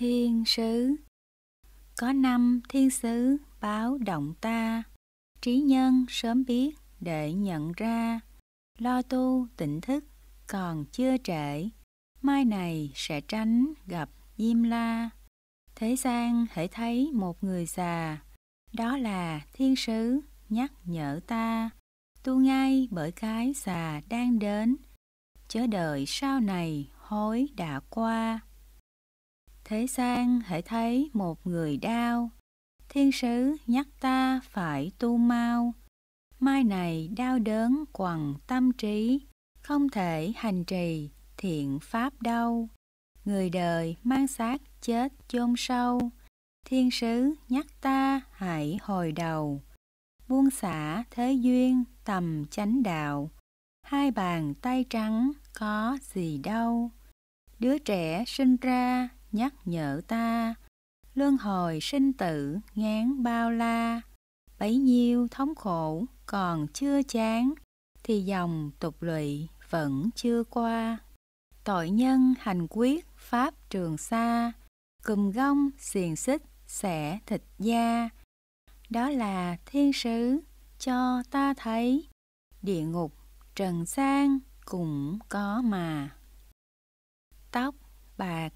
thiên sứ có năm thiên sứ báo động ta trí nhân sớm biết để nhận ra lo tu tỉnh thức còn chưa trễ mai này sẽ tránh gặp diêm la thế gian hãy thấy một người già đó là thiên sứ nhắc nhở ta tu ngay bởi cái già đang đến chớ đợi sau này hối đã qua thế sang hãy thấy một người đau thiên sứ nhắc ta phải tu mau mai này đau đớn quằn tâm trí không thể hành trì thiện pháp đâu người đời mang xác chết chôn sâu thiên sứ nhắc ta hãy hồi đầu buông xả thế duyên tầm chánh đạo hai bàn tay trắng có gì đâu đứa trẻ sinh ra nhắc nhở ta luân hồi sinh tử ngán bao la bấy nhiêu thống khổ còn chưa chán thì dòng tục lụy vẫn chưa qua tội nhân hành quyết pháp trường xa cùm gông xiềng xích xẻ thịt da đó là thiên sứ cho ta thấy địa ngục trần gian cũng có mà tóc bạc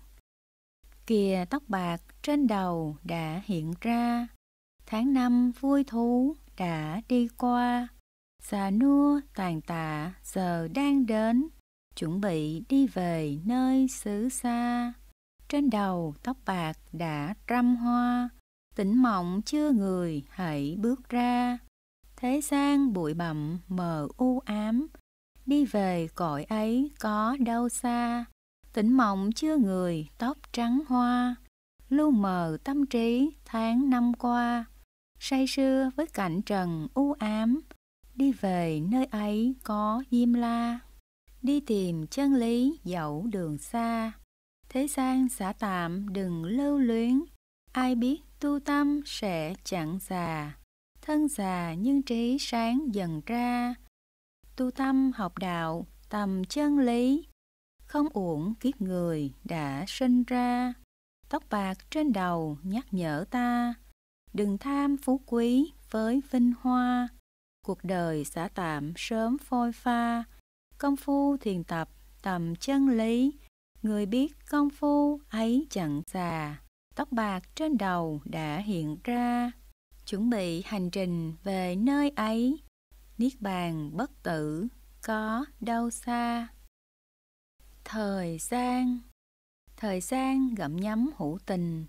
Kìa tóc bạc trên đầu đã hiện ra, tháng năm vui thú đã đi qua, xà nua tàn tạ giờ đang đến, chuẩn bị đi về nơi xứ xa. Trên đầu tóc bạc đã trăm hoa, tỉnh mộng chưa người hãy bước ra. Thế gian bụi bặm mờ u ám, đi về cõi ấy có đâu xa Tỉnh mộng chưa người, tóc trắng hoa, lu mờ tâm trí tháng năm qua, say sưa với cảnh trần u ám, đi về nơi ấy có diêm la, đi tìm chân lý dẫu đường xa. Thế gian xả tạm đừng lưu luyến, ai biết tu tâm sẽ chẳng già, thân già nhưng trí sáng dần ra. Tu tâm học đạo, tầm chân lý, không uổng kiếp người đã sinh ra. Tóc bạc trên đầu nhắc nhở ta, đừng tham phú quý với vinh hoa. Cuộc đời xã tạm sớm phôi pha, công phu thiền tập tầm chân lý. Người biết công phu ấy chẳng già, tóc bạc trên đầu đã hiện ra. Chuẩn bị hành trình về nơi ấy, niết bàn bất tử có đâu xa thời gian thời gian gặm nhắm hữu tình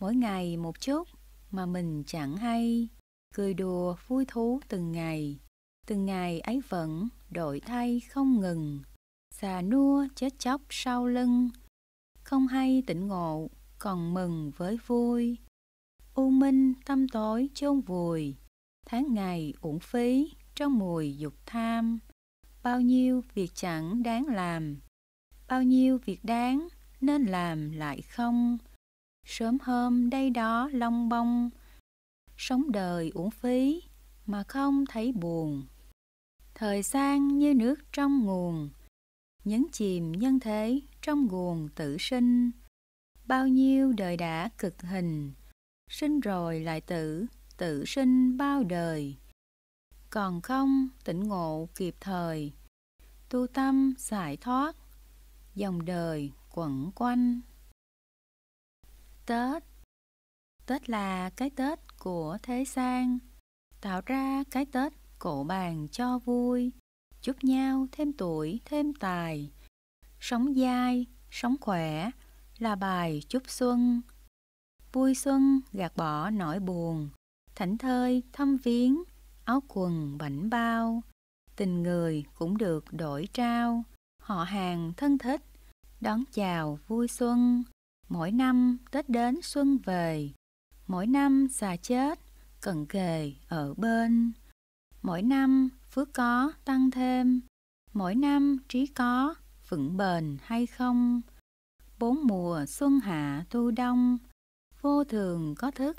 mỗi ngày một chút mà mình chẳng hay cười đùa vui thú từng ngày từng ngày ấy vẫn đổi thay không ngừng xà nua chết chóc sau lưng không hay tỉnh ngộ còn mừng với vui u minh tâm tối chôn vùi tháng ngày uổng phí trong mùi dục tham bao nhiêu việc chẳng đáng làm bao nhiêu việc đáng nên làm lại không sớm hôm đây đó long bông sống đời uổng phí mà không thấy buồn thời gian như nước trong nguồn nhấn chìm nhân thế trong nguồn tự sinh bao nhiêu đời đã cực hình sinh rồi lại tử tự sinh bao đời còn không tỉnh ngộ kịp thời tu tâm giải thoát dòng đời quẩn quanh Tết Tết là cái Tết của thế gian Tạo ra cái Tết cổ bàn cho vui Chúc nhau thêm tuổi thêm tài Sống dai, sống khỏe Là bài chúc xuân Vui xuân gạt bỏ nỗi buồn Thảnh thơi thăm viếng Áo quần bảnh bao Tình người cũng được đổi trao họ hàng thân thích đón chào vui xuân mỗi năm tết đến xuân về mỗi năm già chết cần kề ở bên mỗi năm phước có tăng thêm mỗi năm trí có vững bền hay không bốn mùa xuân hạ thu đông vô thường có thức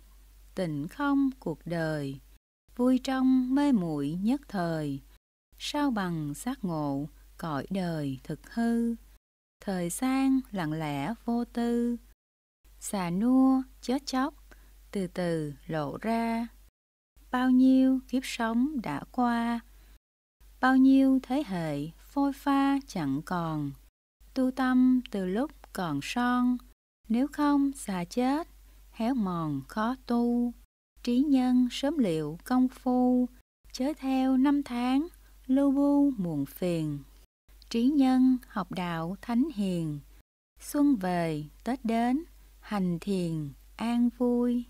tỉnh không cuộc đời vui trong mê muội nhất thời sao bằng giác ngộ cõi đời thực hư thời gian lặng lẽ vô tư xà nua chết chóc từ từ lộ ra bao nhiêu kiếp sống đã qua bao nhiêu thế hệ phôi pha chẳng còn tu tâm từ lúc còn son nếu không xà chết héo mòn khó tu trí nhân sớm liệu công phu chớ theo năm tháng lưu bu muộn phiền trí nhân, học đạo, thánh hiền. Xuân về, Tết đến, hành thiền, an vui.